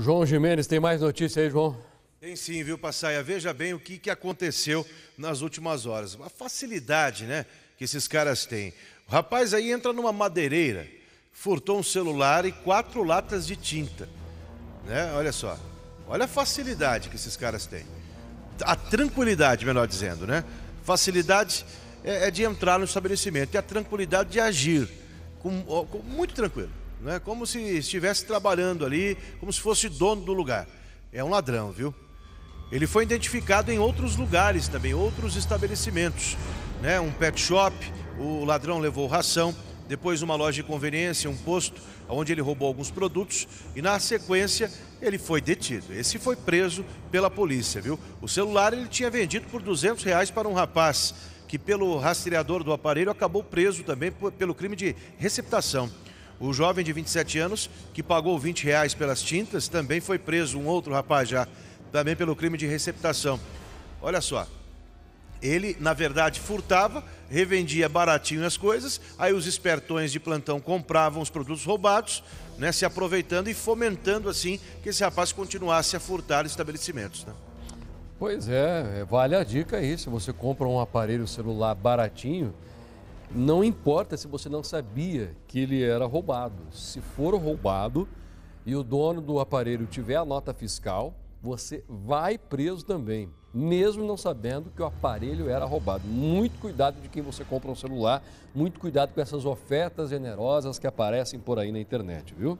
João Jimenez, tem mais notícia aí, João? Tem sim, viu, Passaia? Veja bem o que, que aconteceu nas últimas horas. A facilidade, né, que esses caras têm. O rapaz aí entra numa madeireira, furtou um celular e quatro latas de tinta. Né? Olha só. Olha a facilidade que esses caras têm. A tranquilidade, melhor dizendo, né? Facilidade é, é de entrar no estabelecimento e a tranquilidade de agir. Com, com, muito tranquilo. Né? como se estivesse trabalhando ali, como se fosse dono do lugar. É um ladrão, viu? Ele foi identificado em outros lugares também, outros estabelecimentos, né? Um pet shop, o ladrão levou ração, depois uma loja de conveniência, um posto, onde ele roubou alguns produtos e na sequência ele foi detido. Esse foi preso pela polícia, viu? O celular ele tinha vendido por 200 reais para um rapaz que pelo rastreador do aparelho acabou preso também pelo crime de receptação. O jovem de 27 anos, que pagou 20 reais pelas tintas, também foi preso. Um outro rapaz já, também pelo crime de receptação. Olha só, ele, na verdade, furtava, revendia baratinho as coisas, aí os espertões de plantão compravam os produtos roubados, né, se aproveitando e fomentando assim que esse rapaz continuasse a furtar estabelecimentos. Né? Pois é, é vale a dica aí. Se você compra um aparelho celular baratinho, não importa se você não sabia que ele era roubado. Se for roubado e o dono do aparelho tiver a nota fiscal, você vai preso também, mesmo não sabendo que o aparelho era roubado. Muito cuidado de quem você compra um celular, muito cuidado com essas ofertas generosas que aparecem por aí na internet, viu?